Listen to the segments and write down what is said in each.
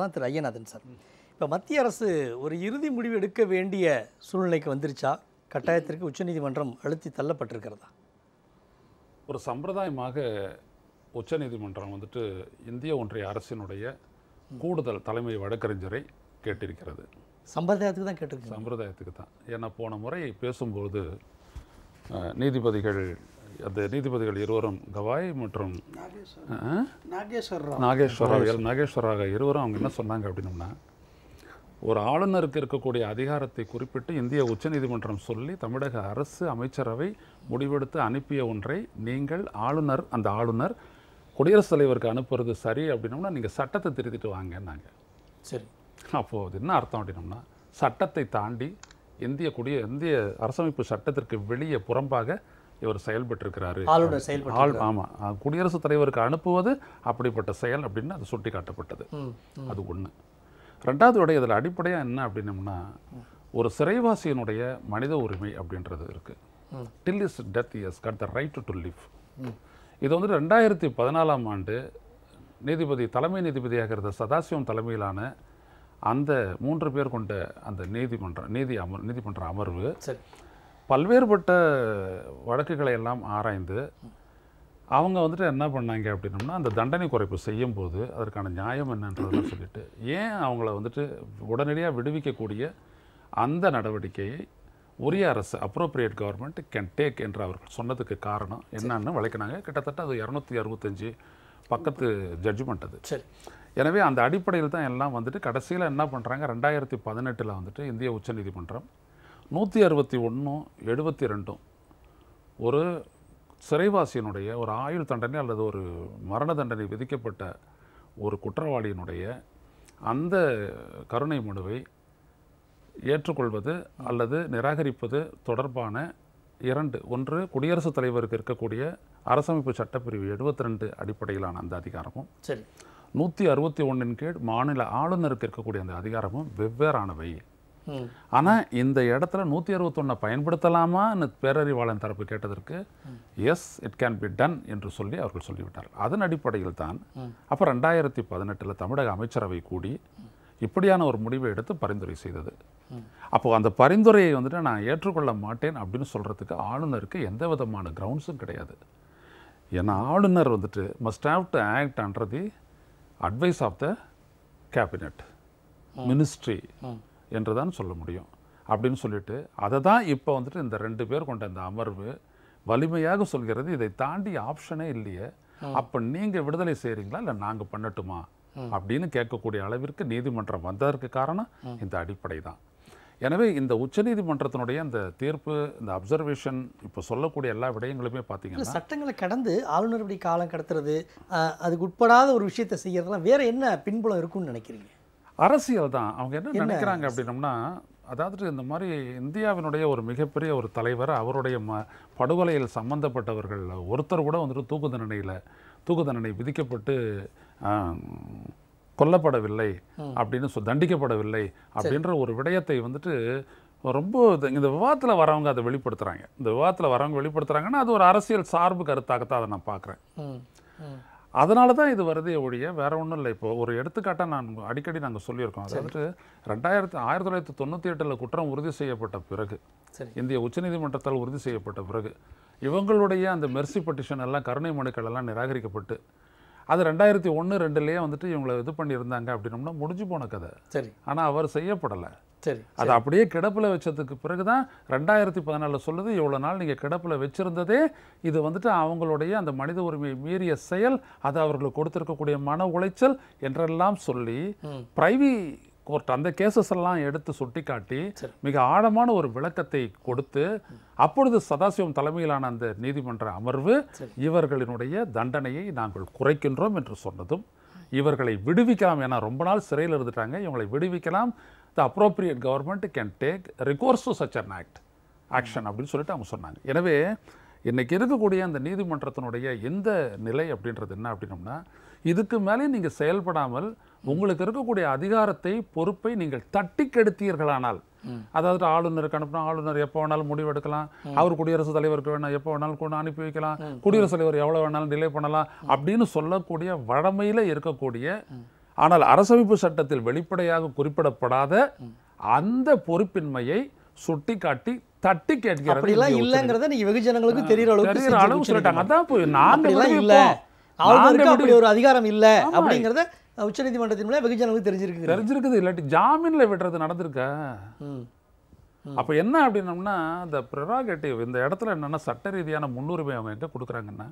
தான் திரு ஐயநாதன் சார் இப்போ மத்திய அரசு ஒரு இறுதி முடிவு எடுக்க வேண்டிய சூழ்நிலைக்கு வந்துருச்சா கட்டாயத்திற்கு உச்சநீதிமன்றம் அழுத்தி தள்ளப்பட்டிருக்கிறதா ஒரு சம்பிரதாயமாக உச்சநீதிமன்றம் வந்துட்டு இந்திய ஒன்றிய அரசினுடைய கூடுதல் தலைமை வழக்கறிஞரை கேட்டிருக்கிறது சம்பிரதாயத்துக்கு தான் கேட்டிருக்கு சம்பிரதாயத்துக்கு தான் ஏன்னா போன முறை பேசும்போது நீதிபதிகள் அந்த நீதிபதிகள் இருவரும் கவாய் மற்றும் நாகேஸ்வரராக நாகேஸ்வரராக இருவரும் அவங்க என்ன சொன்னாங்க அப்படின்னம்னா ஒரு ஆளுநருக்கு இருக்கக்கூடிய அதிகாரத்தை குறிப்பிட்டு இந்திய உச்சநீதிமன்றம் சொல்லி தமிழக அரசு அமைச்சரவை முடிவெடுத்து அனுப்பிய ஒன்றை நீங்கள் ஆளுநர் அந்த ஆளுநர் குடியரசுத் தலைவருக்கு அனுப்புறது சரி அப்படின்னம்னா நீங்கள் சட்டத்தை திருத்திட்டு வாங்கன்னாங்க சரி அப்போது என்ன அர்த்தம் அப்படின்னம்னா சட்டத்தை தாண்டி இந்திய குடிய இந்திய அரசமைப்பு சட்டத்திற்கு வெளியே புறம்பாக இவர் செயல்பட்டிருக்கிறாரு ஆளுநர் செயல்பட்டு ஆள் ஆமாம் குடியரசுத் தலைவருக்கு அனுப்புவது அப்படிப்பட்ட செயல் அப்படின்னு அது சுட்டி காட்டப்பட்டது அது ஒன்று ரெண்டாவது விட இதில் அடிப்படையாக என்ன அப்படின்னம்னா ஒரு சிறைவாசியினுடைய மனித உரிமை அப்படின்றது இருக்குது till is death years cut the right to live இது வந்து ரெண்டாயிரத்தி பதினாலாம் ஆண்டு நீதிபதி தலைமை நீதிபதியாக இருந்த சதாசிவம் தலைமையிலான அந்த மூன்று பேர் கொண்ட அந்த நீதிமன்ற நீதி அமர் நீதிமன்ற அமர்வு பல்வேறுபட்ட வழக்குகளை எல்லாம் ஆராய்ந்து அவங்க வந்துட்டு என்ன பண்ணாங்க அப்படின்னம்னா அந்த தண்டனை குறைப்பு செய்யும் போது அதற்கான நியாயம் என்னன்றதெல்லாம் சொல்லிட்டு ஏன் அவங்கள வந்துட்டு உடனடியாக விடுவிக்கக்கூடிய அந்த நடவடிக்கையை உரிய அரசு அப்ரோப்ரியேட் கவர்மெண்ட் கேன் டேக் என்று அவர்கள் சொன்னதுக்கு காரணம் என்னன்னு வளைக்கினாங்க கிட்டத்தட்ட அது இரநூத்தி அறுபத்தஞ்சு பக்கத்து ஜட்ஜ்மெண்ட் அது சரி எனவே அந்த அடிப்படையில் தான் எல்லாம் வந்துட்டு கடைசியில் என்ன பண்ணுறாங்க ரெண்டாயிரத்தி பதினெட்டில் வந்துட்டு இந்திய உச்சநீதிமன்றம் நூற்றி அறுபத்தி ஒன்றும் எழுபத்தி ரெண்டும் ஒரு சிறைவாசியினுடைய ஒரு ஆயுள் தண்டனை அல்லது ஒரு மரண தண்டனை விதிக்கப்பட்ட ஒரு குற்றவாளியினுடைய அந்த கருணை மனுவை ஏற்றுக்கொள்வது அல்லது நிராகரிப்பது தொடர்பான இரண்டு ஒன்று குடியரசுத் தலைவருக்கு இருக்கக்கூடிய அரசமைப்பு சட்டப்பிரிவு எழுபத்தி ரெண்டு அடிப்படையிலான அந்த அதிகாரமும் சரி நூற்றி அறுபத்தி ஒன்றின் கீழ் மாநில ஆளுநருக்கு இருக்கக்கூடிய அந்த அதிகாரமும் வெவ்வேறானவை ஆனால் இந்த இடத்துல நூற்றி அறுபத்தொன்னை பயன்படுத்தலாமான்னு பேரறிவாளன் தரப்பு கேட்டதற்கு yes it can be done என்று சொல்லி அவர்கள் சொல்லிவிட்டார்கள் அதன் அடிப்படையில் தான் அப்போ ரெண்டாயிரத்தி பதினெட்டில் தமிழக அமைச்சரவை கூடி இப்படியான ஒரு முடிவை எடுத்து பரிந்துரை செய்தது அப்போது அந்த பரிந்துரையை வந்துட்டு நான் ஏற்றுக்கொள்ள மாட்டேன் அப்படின்னு சொல்கிறதுக்கு ஆளுநருக்கு எந்த விதமான கிரவுண்ட்ஸும் கிடையாது ஏன்னா ஆளுநர் வந்துட்டு must have to act under the advice of the cabinet ministry என்று தான் சொல்ல முடியும் அப்படின்னு சொல்லிட்டு அதை தான் இப்போ வந்துட்டு இந்த ரெண்டு பேர் கொண்ட இந்த அமர்வு வலிமையாக சொல்கிறது இதை தாண்டி ஆப்ஷனே இல்லையே அப்போ நீங்கள் விடுதலை செய்கிறீங்களா இல்லை நாங்கள் பண்ணட்டுமா அப்படின்னு கேட்கக்கூடிய அளவிற்கு நீதிமன்றம் வந்ததற்கு காரணம் இந்த அடிப்படை தான் எனவே இந்த உச்சநீதிமன்றத்தினுடைய இந்த தீர்ப்பு இந்த அப்சர்வேஷன் இப்போ சொல்லக்கூடிய எல்லா விடயங்களுமே பார்த்தீங்கன்னா சட்டங்களை கடந்து ஆளுநருடைய காலம் கடத்துறது அதுக்கு உட்படாத ஒரு விஷயத்தை செய்யறதுலாம் வேற என்ன பின்புலம் இருக்கும்னு நினைக்கிறீங்க அரசியல் தான் அவங்க என்ன நினைக்கிறாங்க அப்படின்னம்னா அதாவது இந்த மாதிரி இந்தியாவினுடைய ஒரு மிகப்பெரிய ஒரு தலைவர் அவருடைய ம படுகொலையில் சம்மந்தப்பட்டவர்கள் ஒருத்தர் கூட வந்துட்டு தூக்கு தண்டனையில் தூக்கு தண்டனை விதிக்கப்பட்டு கொல்லப்படவில்லை அப்படின்னு தண்டிக்கப்படவில்லை அப்படின்ற ஒரு விடயத்தை வந்துட்டு ரொம்ப இந்த விவாதத்தில் வரவங்க அதை வெளிப்படுத்துகிறாங்க இந்த விவாதத்தில் வரவங்க வெளிப்படுத்துகிறாங்கன்னா அது ஒரு அரசியல் சார்பு கருத்தாகத்தான் அதை நான் பார்க்குறேன் அதனால தான் இது வருது ஒழிய வேறு ஒன்றும் இல்லை இப்போ ஒரு எடுத்துக்காட்டாக நான் அடிக்கடி நாங்கள் சொல்லியிருக்கோம் அதாவது ரெண்டாயிரத்து ஆயிரத்தி தொள்ளாயிரத்தி தொண்ணூற்றி எட்டில் குற்றம் உறுதி செய்யப்பட்ட பிறகு இந்திய உச்சநீதிமன்றத்தால் உறுதி செய்யப்பட்ட பிறகு இவங்களுடைய அந்த மெர்சி பெட்டிஷன் எல்லாம் கருணை மனுக்கள் எல்லாம் நிராகரிக்கப்பட்டு அது ரெண்டாயிரத்தி ஒன்று ரெண்டுலேயே வந்துட்டு இவங்களை இது பண்ணியிருந்தாங்க அப்படின்னோம்னா முடிஞ்சு போன கதை சரி ஆனால் அவர் செய்யப்படலை சரி அது அப்படியே கிடப்பில் வச்சதுக்கு பிறகு தான் ரெண்டாயிரத்தி பதினாலில் சொல்லுது இவ்வளோ நாள் நீங்கள் கிடப்பில் வச்சுருந்ததே இது வந்துட்டு அவங்களுடைய அந்த மனித உரிமை மீறிய செயல் அது அவர்களுக்கு கொடுத்துருக்கக்கூடிய மன உளைச்சல் என்றெல்லாம் சொல்லி பிரைவி கோர்ட் அந்த கேசஸ் எல்லாம் எடுத்து சுட்டிக்காட்டி மிக ஆழமான ஒரு விளக்கத்தை கொடுத்து அப்பொழுது சதாசிவம் தலைமையிலான அந்த நீதிமன்ற அமர்வு இவர்களினுடைய தண்டனையை நாங்கள் குறைக்கின்றோம் என்று சொன்னதும் இவர்களை விடுவிக்கலாம் ஏன்னா ரொம்ப நாள் சிறையில் இருந்துட்டாங்க இவங்களை விடுவிக்கலாம் the appropriate government can take recourse to such an act action அப்படின்னு சொல்லிட்டு அவங்க சொன்னாங்க எனவே இன்றைக்கி இருக்கக்கூடிய அந்த நீதிமன்றத்தினுடைய எந்த நிலை அப்படின்றது என்ன அப்படின்னம்னா இதுக்கு மேலே நீங்கள் செயல்படாமல் உங்களுக்கு இருக்கக்கூடிய அதிகாரத்தை பொறுப்பை நீங்கள் தட்டி கெடுத்தீர்களானால் அதாவது ஆளுநருக்கு அனுப்பினா ஆளுநர் எப்போ வேணாலும் முடிவு எடுக்கலாம் அவர் குடியரசுத் தலைவருக்கு வேணால் எப்போ வேணாலும் கொண்டு அனுப்பி வைக்கலாம் குடியரசுத் தலைவர் எவ்வளோ வேணாலும் நிலை பண்ணலாம் அப்படின்னு சொல்லக்கூடிய வழமையில் இருக்கக்கூடிய ஆனால் அரசமைப்பு சட்டத்தில் வெளிப்படையாக குறிப்பிடப்படாத அந்த பொறுப்பின்மையை சுட்டி காட்டி தட்டி கேட்கிறது நீங்க வெகுஜனங்களுக்கு தெரியற அளவுக்கு தெரியற அளவுக்கு சொல்லிட்டாங்க அதான் போய் நாங்க இல்ல அவங்களுக்கு அப்படி ஒரு அதிகாரம் இல்ல அப்படிங்கறத உச்சநீதிமன்றத்தின் மூலம் வெகுஜனங்களுக்கு தெரிஞ்சிருக்கு தெரிஞ்சிருக்குது இல்லாட்டி ஜாமீன்ல விடுறது நடந்திருக்க அப்ப என்ன அப்படின்னம்னா இந்த ப்ரெராகேட்டிவ் இந்த இடத்துல என்னன்னா சட்ட ரீதியான முன்னுரிமை அவங்க எங்கே கொடுக்குறாங்கன்னா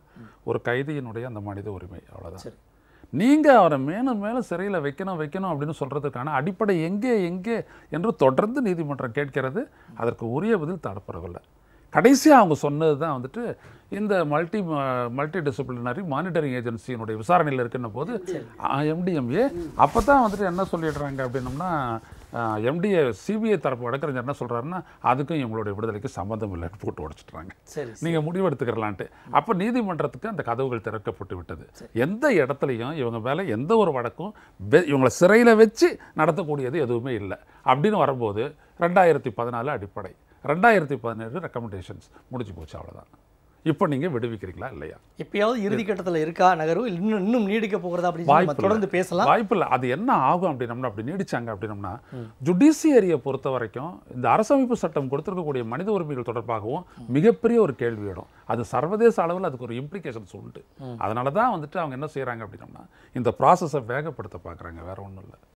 ஒரு கைதியினுடைய அந்த மனித உரிமை அவ்வளோதான் நீங்கள் அவரை மேலும் மேலும் சிறையில் வைக்கணும் வைக்கணும் அப்படின்னு சொல்கிறதுக்கான அடிப்படை எங்கே எங்கே என்று தொடர்ந்து நீதிமன்றம் கேட்கிறது அதற்கு உரிய பதில் தரப்படவில்லை கடைசியாக அவங்க சொன்னது தான் வந்துட்டு இந்த மல்டி மல்டி டிசிப்ளினரி மானிட்டரிங் ஏஜென்சியினுடைய விசாரணையில் இருக்கின்ற போது எம்டிஎம்ஏ அப்போ தான் வந்துட்டு என்ன சொல்லிடுறாங்க அப்படின்னம்னா எம்டிஏ சிபிஐ தரப்பு வழக்கறிஞர் என்ன சொல்கிறாருன்னா அதுக்கும் எங்களுடைய விடுதலைக்கு சம்மந்தம் இல்லை போட்டு உடச்சிட்றாங்க நீங்கள் முடிவெடுத்துக்கிறலான்ட்டு அப்போ நீதிமன்றத்துக்கு அந்த கதவுகள் திறக்கப்பட்டு விட்டது எந்த இடத்துலையும் இவங்க மேலே எந்த ஒரு வழக்கும் இவங்களை சிறையில் வச்சு நடத்தக்கூடியது எதுவுமே இல்லை அப்படின்னு வரும்போது ரெண்டாயிரத்தி பதினாலு அடிப்படை ரெண்டாயிரத்தி பதினேழு ரெக்கமெண்டேஷன்ஸ் முடிஞ்சு போச்சு அவ்வளோதான் இப்போ நீங்கள் விடுவிக்கிறீங்களா இல்லையா இப்பயாவது இறுதி கட்டத்தில் இருக்கா நகரும் இன்னும் இன்னும் நீடிக்க போகிறதா அப்படின்னு தொடர்ந்து பேசலாம் வாய்ப்பு இல்லை அது என்ன ஆகும் அப்படின்னம்னா அப்படி நீடிச்சாங்க அப்படின்னம்னா ஜுடிஷியரியை பொறுத்த வரைக்கும் இந்த அரசமைப்பு சட்டம் கொடுத்துருக்கக்கூடிய மனித உரிமைகள் தொடர்பாகவும் மிகப்பெரிய ஒரு கேள்வி இடம் அது சர்வதேச அளவில் அதுக்கு ஒரு இம்ப்ளிகேஷன் சொல்லிட்டு அதனால தான் வந்துட்டு அவங்க என்ன செய்கிறாங்க அப்படின்னம்னா இந்த ப்ராசஸை வேகப்படுத்த பார்க்குறாங்க வேற ஒன்றும் இல்லை